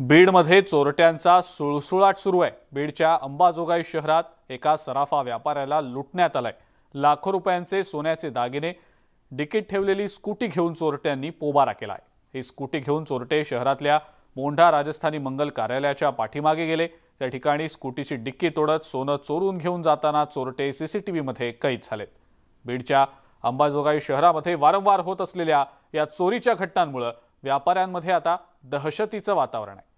बीडमध्ये चोरट्यांचा सुळसुळाट सुरू आहे बीडच्या अंबाजोगाई शहरात एका सराफा व्यापाऱ्याला लुटण्यात आलाय लाखो रुपयांचे सोन्याचे दागिने डिकीट ठेवलेली स्कूटी घेऊन चोरट्यांनी पोबारा केला ही स्कूटी घेऊन चोरटे शहरातल्या मोंढा राजस्थानी मंगल कार्यालयाच्या पाठीमागे गेले त्या ठिकाणी स्कूटीची डिक्की तोडत सोनं चोरून घेऊन जाताना चोरटे सीसीटीव्हीमध्ये कैद झालेत बीडच्या अंबाजोगाई शहरामध्ये वारंवार होत असलेल्या या चोरीच्या घटनांमुळे व्यापाऱ्यांमध्ये आता दहशतीचं वातावरण आहे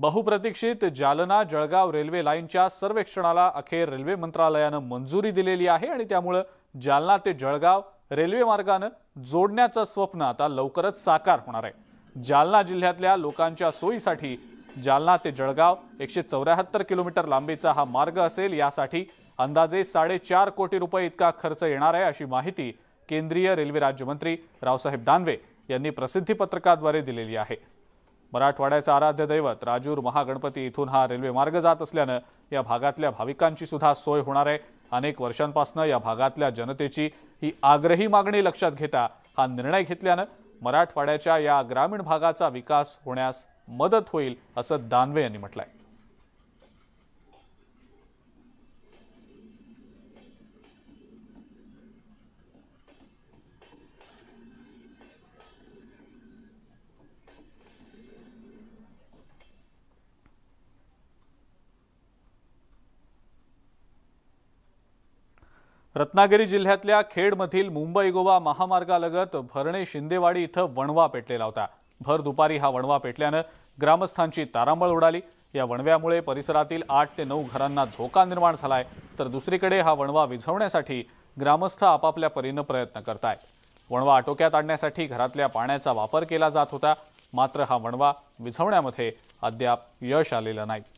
बहुप्रतीक्षित जालना जळगाव रेल्वे लाईनच्या सर्वेक्षणाला अखेर रेल्वे मंत्रालयानं मंजुरी दिलेली आहे आणि त्यामुळं जालना ते जळगाव रेल्वे मार्गानं जोडण्याचं स्वप्न आता लवकरच साकार होणार आहे जालना जिल्ह्यातल्या लोकांच्या सोयीसाठी जालना ते जळगाव एकशे चौऱ्याहत्तर किलोमीटर लांबीचा हा मार्ग असेल यासाठी अंदाजे साडेचार कोटी रुपये इतका खर्च येणार आहे अशी माहिती केंद्रीय रेल्वे राज्यमंत्री रावसाहेब दानवे यांनी प्रसिद्धीपत्रकाद्वारे दिलेली आहे मराठवाड्याचं आराध्य दैवत राजूर महागणपती इथून हा रेल्वे मार्ग जात असल्यानं या भागातल्या भाविकांची सुद्धा सोय होणार आहे अनेक वर्षांपासून या भागातल्या जनतेची ही आग्रही मागणी लक्षात घेता हा निर्णय घेतल्यानं मराठवाड्याच्या या ग्रामीण भागाचा विकास होण्यास मदत होईल असं दानवे यांनी म्हटलं रत्नागिरी जिल्ह्यातल्या खेडमधील मुंबई गोवा महामार्गालगत भरणे शिंदेवाडी इथं वणवा पेटलेला होता भर दुपारी हा वणवा पेटल्यानं ग्रामस्थांची तारांबळ उडाली या वणव्यामुळे परिसरातील आठ ते नऊ घरांना धोका निर्माण झालाय तर दुसरीकडे हा वणवा विझवण्यासाठी ग्रामस्थ आपापल्या परीनं प्रयत्न करतायत वणवा आटोक्यात आणण्यासाठी घरातल्या पाण्याचा वापर केला जात होता मात्र हा वणवा विझवण्यामध्ये अद्याप यश आलेलं नाही